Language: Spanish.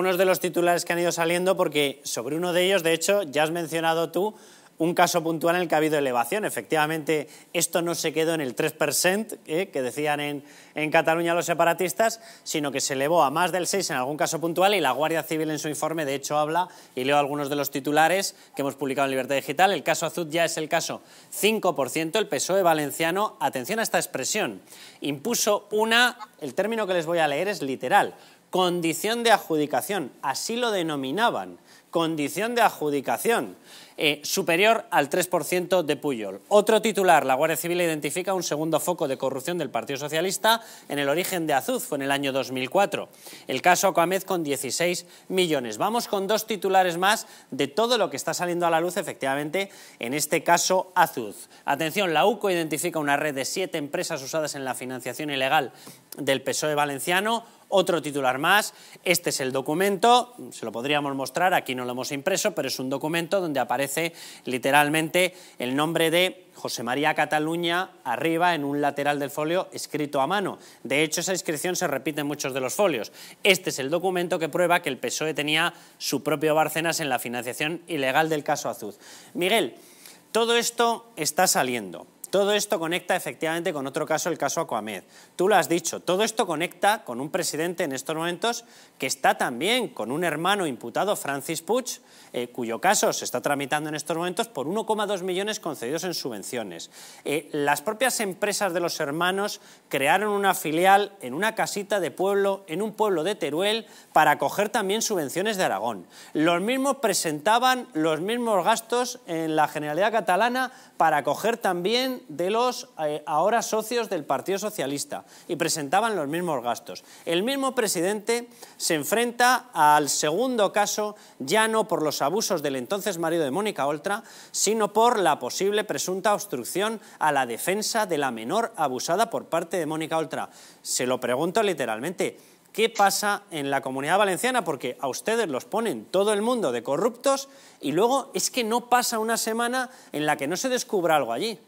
Unos de los titulares que han ido saliendo, porque sobre uno de ellos, de hecho, ya has mencionado tú un caso puntual en el que ha habido elevación. Efectivamente, esto no se quedó en el 3% eh, que decían en, en, Cataluña los separatistas, sino que se elevó a más del 6% en algún caso puntual y la Guardia Civil en su informe, de hecho, habla, y leo algunos de los titulares que hemos publicado en Libertad Digital, el caso Azud ya es el caso 5%, el PSOE valenciano, atención a esta expresión, impuso una, el término que les voy a leer es literal, condición de adjudicación, así lo denominaban condición de adjudicación, eh, superior al 3% de Puyol. Otro titular, la Guardia Civil identifica un segundo foco de corrupción del Partido Socialista en el origen de Azuz, fue en el año 2004. El caso Acuamed con 16 millones. Vamos con dos titulares más de todo lo que está saliendo a la luz, efectivamente, en este caso Azuz. Atención, la UCO identifica una red de siete empresas usadas en la financiación ilegal del PSOE valenciano. Otro titular más, este es el documento, se lo podríamos mostrar, aquí no lo hemos impreso, pero es un documento donde aparece literalmente el nombre de José María Cataluña arriba en un lateral del folio escrito a mano. De hecho, esa inscripción se repite en muchos de los folios. Este es el documento que prueba que el PSOE tenía su propio Barcenas en la financiación ilegal del caso Azuz. Miguel, todo esto está saliendo. Todo esto conecta efectivamente con otro caso, el caso Aquamed. Tú lo has dicho, todo esto conecta con un presidente en estos momentos que está también con un hermano imputado, Francis Puig, eh, cuyo caso se está tramitando en estos momentos por 1,2 millones concedidos en subvenciones. Eh, las propias empresas de los hermanos crearon una filial en una casita de pueblo, en un pueblo de Teruel, para coger también subvenciones de Aragón. Los mismos presentaban los mismos gastos en la Generalidad Catalana para coger también de los eh, ahora socios del Partido Socialista y presentaban los mismos gastos. El mismo presidente se enfrenta al segundo caso, ya no por los abusos del entonces marido de Mónica Oltra, sino por la posible presunta obstrucción a la defensa de la menor abusada por parte de Mónica Oltra. Se lo pregunto literalmente. ¿Qué pasa en la comunidad valenciana? Porque a ustedes los ponen todo el mundo de corruptos y luego es que no pasa una semana en la que no se descubra algo allí.